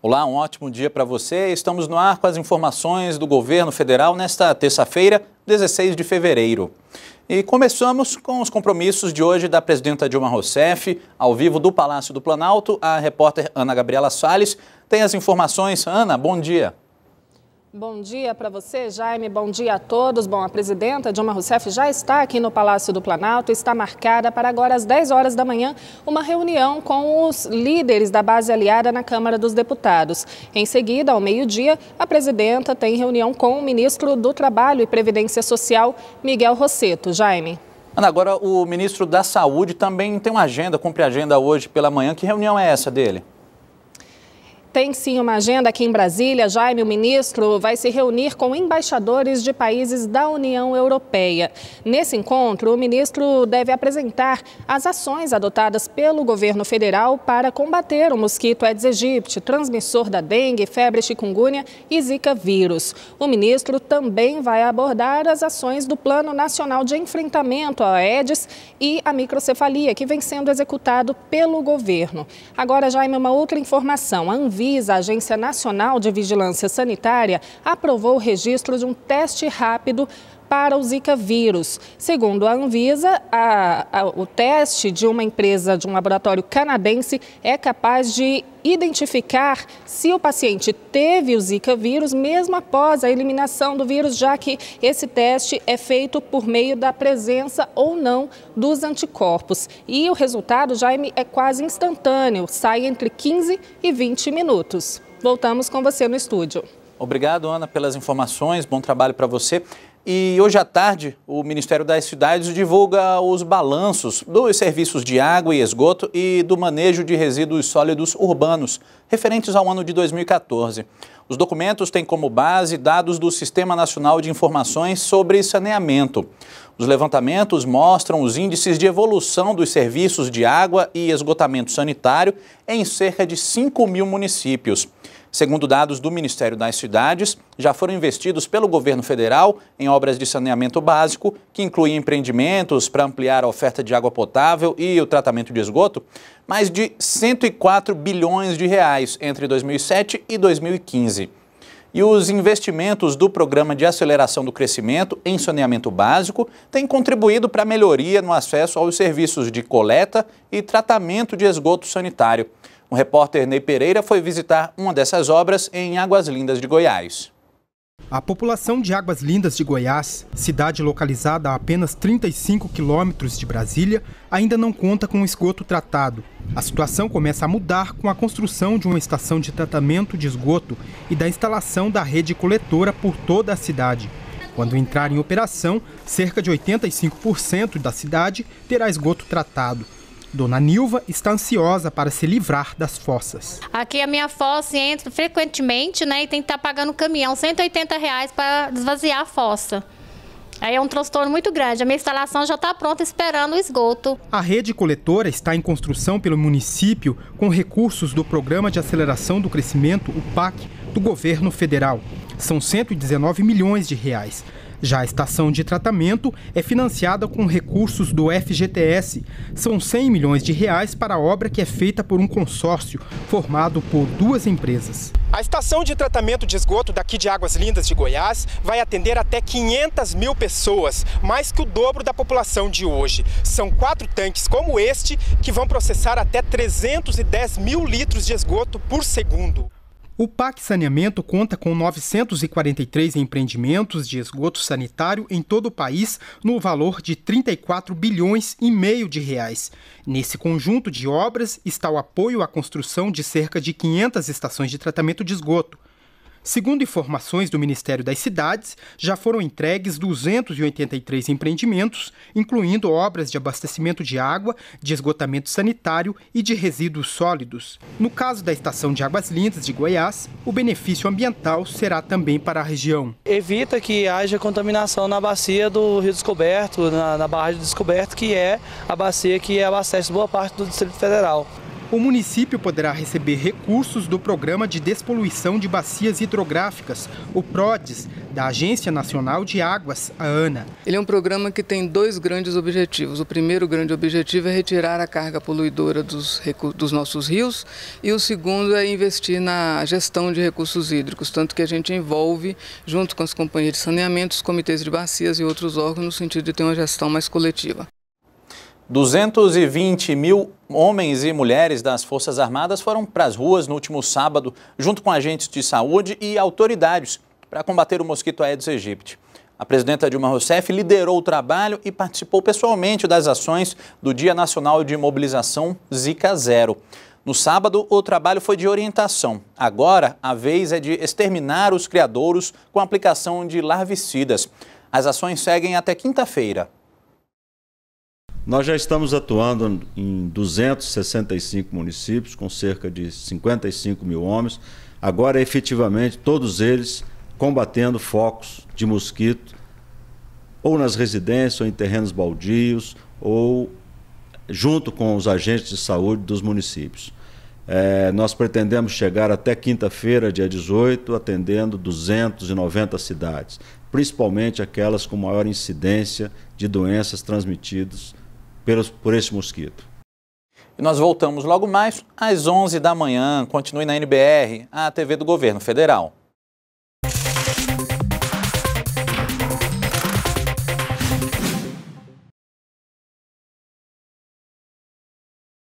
Olá, um ótimo dia para você. Estamos no ar com as informações do governo federal nesta terça-feira, 16 de fevereiro. E começamos com os compromissos de hoje da presidenta Dilma Rousseff. Ao vivo do Palácio do Planalto, a repórter Ana Gabriela Salles tem as informações. Ana, bom dia. Bom dia para você, Jaime. Bom dia a todos. Bom, a presidenta Dilma Rousseff já está aqui no Palácio do Planalto. Está marcada para agora às 10 horas da manhã uma reunião com os líderes da base aliada na Câmara dos Deputados. Em seguida, ao meio-dia, a presidenta tem reunião com o ministro do Trabalho e Previdência Social, Miguel Rosseto. Jaime. Ana, agora o ministro da Saúde também tem uma agenda, cumpre agenda hoje pela manhã. Que reunião é essa dele? Tem sim uma agenda aqui em Brasília. Jaime, o ministro, vai se reunir com embaixadores de países da União Europeia. Nesse encontro, o ministro deve apresentar as ações adotadas pelo governo federal para combater o mosquito Aedes aegypti, transmissor da dengue, febre chikungunya e zika vírus. O ministro também vai abordar as ações do Plano Nacional de Enfrentamento à Aedes e à microcefalia, que vem sendo executado pelo governo. Agora, Jaime, uma outra informação. A Anvisa Anvisa, a Agência Nacional de Vigilância Sanitária, aprovou o registro de um teste rápido para o Zika vírus. Segundo a Anvisa, a, a, o teste de uma empresa, de um laboratório canadense, é capaz de identificar se o paciente teve o Zika vírus mesmo após a eliminação do vírus, já que esse teste é feito por meio da presença ou não dos anticorpos. E o resultado, Jaime, é quase instantâneo, sai entre 15 e 20 minutos. Voltamos com você no estúdio. Obrigado, Ana, pelas informações. Bom trabalho para você. E hoje à tarde, o Ministério das Cidades divulga os balanços dos serviços de água e esgoto e do manejo de resíduos sólidos urbanos, referentes ao ano de 2014. Os documentos têm como base dados do Sistema Nacional de Informações sobre Saneamento. Os levantamentos mostram os índices de evolução dos serviços de água e esgotamento sanitário em cerca de 5 mil municípios. Segundo dados do Ministério das Cidades, já foram investidos pelo governo federal em obras de saneamento básico, que incluem empreendimentos para ampliar a oferta de água potável e o tratamento de esgoto, mais de 104 bilhões de reais entre 2007 e 2015. E os investimentos do Programa de Aceleração do Crescimento em Saneamento Básico têm contribuído para a melhoria no acesso aos serviços de coleta e tratamento de esgoto sanitário. O repórter Ney Pereira foi visitar uma dessas obras em Águas Lindas de Goiás. A população de Águas Lindas de Goiás, cidade localizada a apenas 35 quilômetros de Brasília, ainda não conta com esgoto tratado. A situação começa a mudar com a construção de uma estação de tratamento de esgoto e da instalação da rede coletora por toda a cidade. Quando entrar em operação, cerca de 85% da cidade terá esgoto tratado. Dona Nilva está ansiosa para se livrar das fossas. Aqui a minha fossa entra frequentemente, né? E tem que estar tá pagando o caminhão 180 reais para desvaziar a fossa. Aí é um transtorno muito grande. A minha instalação já está pronta esperando o esgoto. A rede coletora está em construção pelo município com recursos do Programa de Aceleração do Crescimento, o PAC, do governo federal. São 119 milhões de reais. Já a estação de tratamento é financiada com recursos do FGTS. São 100 milhões de reais para a obra que é feita por um consórcio formado por duas empresas. A estação de tratamento de esgoto daqui de Águas Lindas de Goiás vai atender até 500 mil pessoas, mais que o dobro da população de hoje. São quatro tanques como este que vão processar até 310 mil litros de esgoto por segundo. O PAC Saneamento conta com 943 empreendimentos de esgoto sanitário em todo o país, no valor de 34 bilhões e meio de reais. Nesse conjunto de obras está o apoio à construção de cerca de 500 estações de tratamento de esgoto. Segundo informações do Ministério das Cidades, já foram entregues 283 empreendimentos, incluindo obras de abastecimento de água, de esgotamento sanitário e de resíduos sólidos. No caso da Estação de Águas Lindas de Goiás, o benefício ambiental será também para a região. Evita que haja contaminação na bacia do Rio Descoberto, na, na barragem do Descoberto, que é a bacia que abastece boa parte do Distrito Federal. O município poderá receber recursos do Programa de Despoluição de Bacias Hidrográficas, o PRODES, da Agência Nacional de Águas, a ANA. Ele é um programa que tem dois grandes objetivos. O primeiro grande objetivo é retirar a carga poluidora dos, dos nossos rios e o segundo é investir na gestão de recursos hídricos, tanto que a gente envolve, junto com as companhias de saneamento, os comitês de bacias e outros órgãos, no sentido de ter uma gestão mais coletiva. 220 mil homens e mulheres das Forças Armadas foram para as ruas no último sábado, junto com agentes de saúde e autoridades, para combater o mosquito Aedes aegypti. A presidenta Dilma Rousseff liderou o trabalho e participou pessoalmente das ações do Dia Nacional de Mobilização Zika Zero. No sábado, o trabalho foi de orientação. Agora, a vez é de exterminar os criadouros com a aplicação de larvicidas. As ações seguem até quinta-feira. Nós já estamos atuando em 265 municípios, com cerca de 55 mil homens. Agora, efetivamente, todos eles combatendo focos de mosquito, ou nas residências, ou em terrenos baldios, ou junto com os agentes de saúde dos municípios. É, nós pretendemos chegar até quinta-feira, dia 18, atendendo 290 cidades, principalmente aquelas com maior incidência de doenças transmitidas pelos, por esse mosquito. E nós voltamos logo mais às 11 da manhã. Continue na NBR, a TV do Governo Federal.